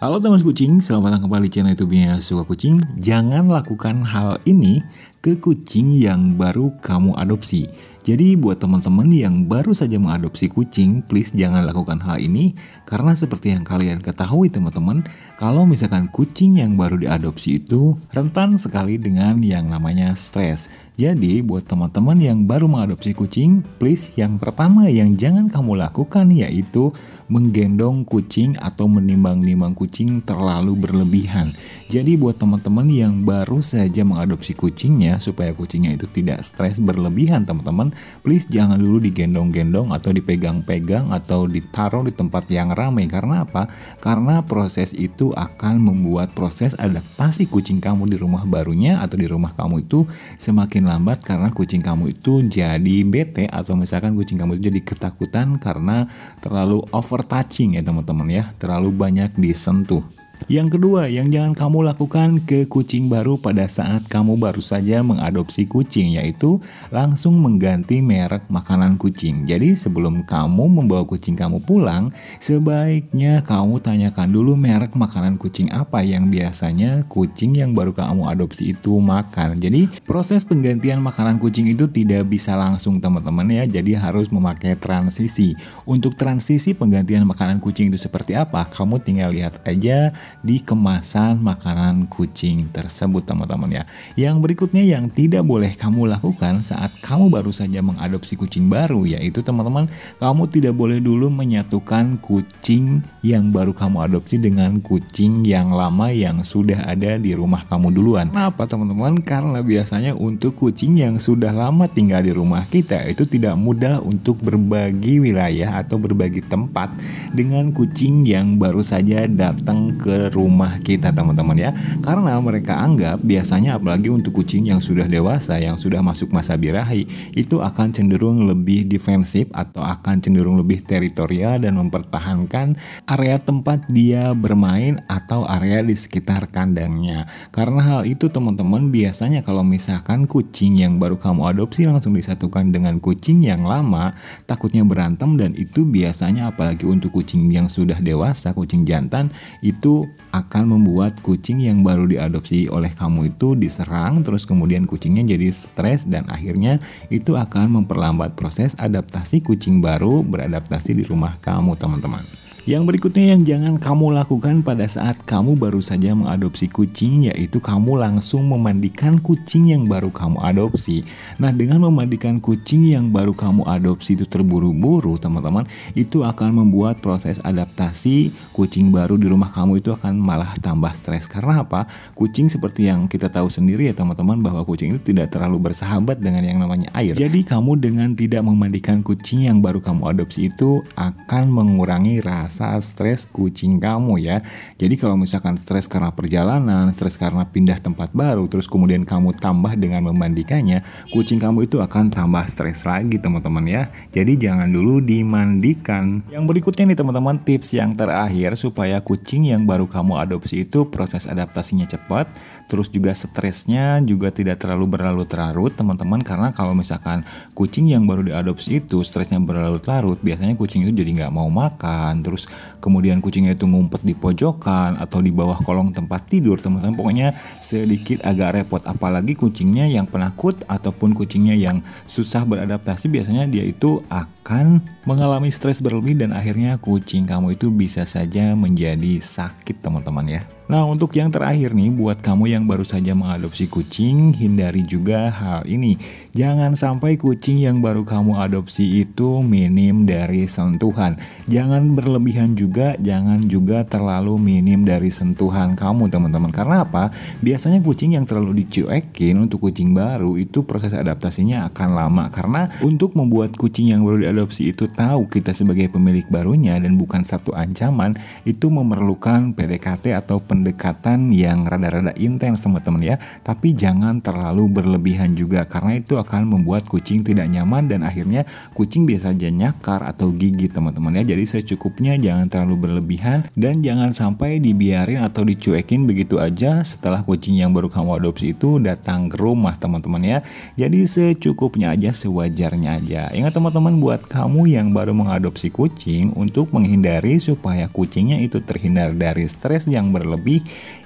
Halo teman kucing, selamat datang kembali di channel YouTube-nya Suka Kucing. Jangan lakukan hal ini ke kucing yang baru kamu adopsi. Jadi buat teman-teman yang baru saja mengadopsi kucing, please jangan lakukan hal ini karena seperti yang kalian ketahui teman-teman, kalau misalkan kucing yang baru diadopsi itu rentan sekali dengan yang namanya stres. Jadi buat teman-teman yang baru mengadopsi kucing, please yang pertama yang jangan kamu lakukan yaitu menggendong kucing atau menimbang-nimbang kucing terlalu berlebihan. Jadi buat teman-teman yang baru saja mengadopsi kucingnya ya supaya kucingnya itu tidak stres berlebihan teman-teman please jangan dulu digendong-gendong atau dipegang-pegang atau ditaruh di tempat yang ramai karena apa karena proses itu akan membuat proses adaptasi kucing kamu di rumah barunya atau di rumah kamu itu semakin lambat karena kucing kamu itu jadi bete atau misalkan kucing kamu itu jadi ketakutan karena terlalu over touching ya teman-teman ya terlalu banyak disentuh yang kedua, yang jangan kamu lakukan ke kucing baru pada saat kamu baru saja mengadopsi kucing, yaitu langsung mengganti merek makanan kucing. Jadi, sebelum kamu membawa kucing kamu pulang, sebaiknya kamu tanyakan dulu merek makanan kucing apa yang biasanya kucing yang baru kamu adopsi itu makan. Jadi, proses penggantian makanan kucing itu tidak bisa langsung, teman-teman ya. Jadi, harus memakai transisi. Untuk transisi penggantian makanan kucing itu seperti apa? Kamu tinggal lihat aja di kemasan makanan kucing tersebut teman-teman ya. Yang berikutnya yang tidak boleh kamu lakukan saat kamu baru saja mengadopsi kucing baru yaitu teman-teman kamu tidak boleh dulu menyatukan kucing yang baru kamu adopsi dengan kucing yang lama yang sudah ada di rumah kamu duluan. Kenapa teman-teman? Karena biasanya untuk kucing yang sudah lama tinggal di rumah kita itu tidak mudah untuk berbagi wilayah atau berbagi tempat dengan kucing yang baru saja datang ke rumah kita teman-teman ya karena mereka anggap biasanya apalagi untuk kucing yang sudah dewasa yang sudah masuk masa birahi itu akan cenderung lebih defensif atau akan cenderung lebih teritorial dan mempertahankan area tempat dia bermain atau area di sekitar kandangnya karena hal itu teman-teman biasanya kalau misalkan kucing yang baru kamu adopsi langsung disatukan dengan kucing yang lama takutnya berantem dan itu biasanya apalagi untuk kucing yang sudah dewasa kucing jantan itu akan membuat kucing yang baru diadopsi oleh kamu itu diserang terus kemudian kucingnya jadi stres dan akhirnya itu akan memperlambat proses adaptasi kucing baru beradaptasi di rumah kamu teman-teman. Yang berikutnya yang jangan kamu lakukan pada saat kamu baru saja mengadopsi kucing yaitu kamu langsung memandikan kucing yang baru kamu adopsi. Nah, dengan memandikan kucing yang baru kamu adopsi itu terburu-buru, teman-teman, itu akan membuat proses adaptasi kucing baru di rumah kamu itu akan malah tambah stres. Karena apa? Kucing seperti yang kita tahu sendiri ya, teman-teman, bahwa kucing itu tidak terlalu bersahabat dengan yang namanya air. Jadi, kamu dengan tidak memandikan kucing yang baru kamu adopsi itu akan mengurangi rasa saat stres kucing kamu ya. Jadi kalau misalkan stres karena perjalanan, stres karena pindah tempat baru, terus kemudian kamu tambah dengan memandikannya, kucing kamu itu akan tambah stres lagi teman-teman ya. Jadi jangan dulu dimandikan. Yang berikutnya nih teman-teman tips yang terakhir supaya kucing yang baru kamu adopsi itu proses adaptasinya cepat, terus juga stresnya juga tidak terlalu berlalu terlarut teman-teman karena kalau misalkan kucing yang baru diadopsi itu stresnya berlalu terlarut biasanya kucing itu jadi nggak mau makan terus terus kemudian kucingnya itu ngumpet di pojokan atau di bawah kolong tempat tidur teman-teman pokoknya sedikit agak repot apalagi kucingnya yang penakut ataupun kucingnya yang susah beradaptasi biasanya dia itu akan mengalami stres berlebih dan akhirnya kucing kamu itu bisa saja menjadi sakit teman-teman ya Nah, untuk yang terakhir nih, buat kamu yang baru saja mengadopsi kucing, hindari juga hal ini. Jangan sampai kucing yang baru kamu adopsi itu minim dari sentuhan. Jangan berlebihan juga, jangan juga terlalu minim dari sentuhan kamu, teman-teman. Karena apa? Biasanya kucing yang terlalu dicuekin untuk kucing baru itu proses adaptasinya akan lama. Karena untuk membuat kucing yang baru diadopsi itu tahu kita sebagai pemilik barunya dan bukan satu ancaman, itu memerlukan PDKT atau pen pendekatan yang rada-rada intens teman-teman ya. Tapi jangan terlalu berlebihan juga karena itu akan membuat kucing tidak nyaman dan akhirnya kucing biasa aja nyakar atau gigi teman-teman ya. Jadi secukupnya jangan terlalu berlebihan dan jangan sampai dibiarin atau dicuekin begitu aja setelah kucing yang baru kamu adopsi itu datang ke rumah teman-teman ya. Jadi secukupnya aja, sewajarnya aja. Ingat teman-teman buat kamu yang baru mengadopsi kucing untuk menghindari supaya kucingnya itu terhindar dari stres yang berlebih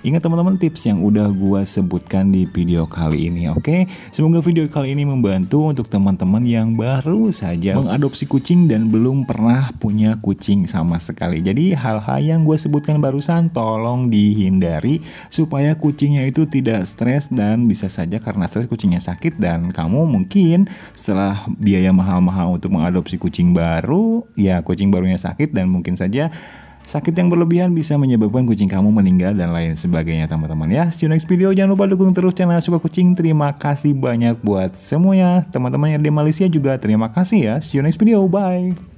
ingat teman-teman tips yang udah gue sebutkan di video kali ini oke. Okay? Semoga video kali ini membantu untuk teman-teman yang baru saja mengadopsi kucing dan belum pernah punya kucing sama sekali. Jadi hal-hal yang gue sebutkan barusan tolong dihindari supaya kucingnya itu tidak stres dan bisa saja karena stres kucingnya sakit dan kamu mungkin setelah biaya mahal-mahal untuk mengadopsi kucing baru ya kucing barunya sakit dan mungkin saja Sakit yang berlebihan bisa menyebabkan kucing kamu meninggal dan lain sebagainya teman-teman ya. See you next video. Jangan lupa dukung terus channel Suka Kucing. Terima kasih banyak buat semuanya. Teman-teman yang di Malaysia juga terima kasih ya. See you next video. Bye.